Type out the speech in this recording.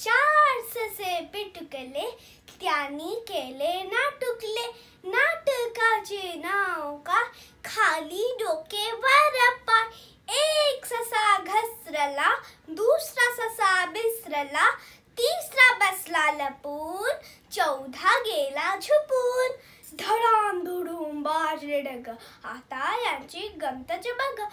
चार ससे पिटुकले त्यानी केले नाटुकले नाटकाचे नाव का खाली डोके वर एक ससा घसरला दूसरा ससा बिसरला तीसरा बसला लपून चौदह गेला झुपून धडाम धुडूम बाजरे डग आता यांची गमतच बघ